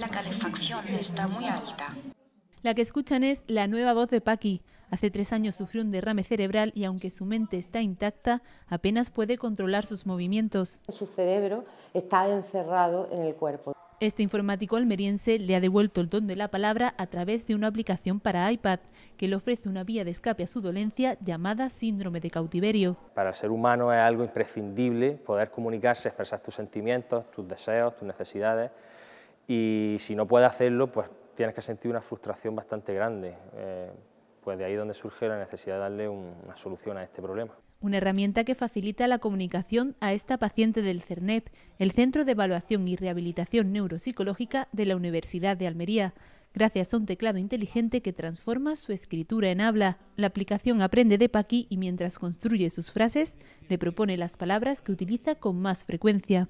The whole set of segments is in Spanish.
La calefacción está muy alta. La que escuchan es la nueva voz de Paqui. Hace tres años sufrió un derrame cerebral y aunque su mente está intacta, apenas puede controlar sus movimientos. Su cerebro está encerrado en el cuerpo. Este informático almeriense le ha devuelto el don de la palabra a través de una aplicación para iPad que le ofrece una vía de escape a su dolencia llamada síndrome de cautiverio. Para el ser humano es algo imprescindible poder comunicarse, expresar tus sentimientos, tus deseos, tus necesidades y si no puedes hacerlo pues tienes que sentir una frustración bastante grande. Eh, pues, de ahí donde surge la necesidad de darle una solución a este problema. Una herramienta que facilita la comunicación a esta paciente del CERNEP, el Centro de Evaluación y Rehabilitación Neuropsicológica de la Universidad de Almería, gracias a un teclado inteligente que transforma su escritura en habla. La aplicación aprende de Paqui y mientras construye sus frases, le propone las palabras que utiliza con más frecuencia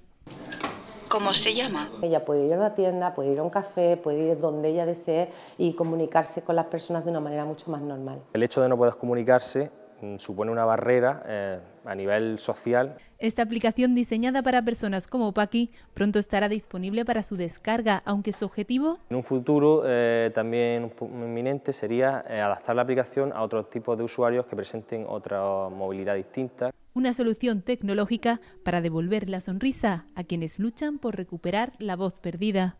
cómo se llama. Ella puede ir a una tienda, puede ir a un café, puede ir donde ella desee y comunicarse con las personas de una manera mucho más normal. El hecho de no poder comunicarse mm, supone una barrera eh, a nivel social. Esta aplicación diseñada para personas como Paqui pronto estará disponible para su descarga, aunque su objetivo... En un futuro eh, también inminente sería eh, adaptar la aplicación a otros tipos de usuarios que presenten otra movilidad distinta una solución tecnológica para devolver la sonrisa a quienes luchan por recuperar la voz perdida.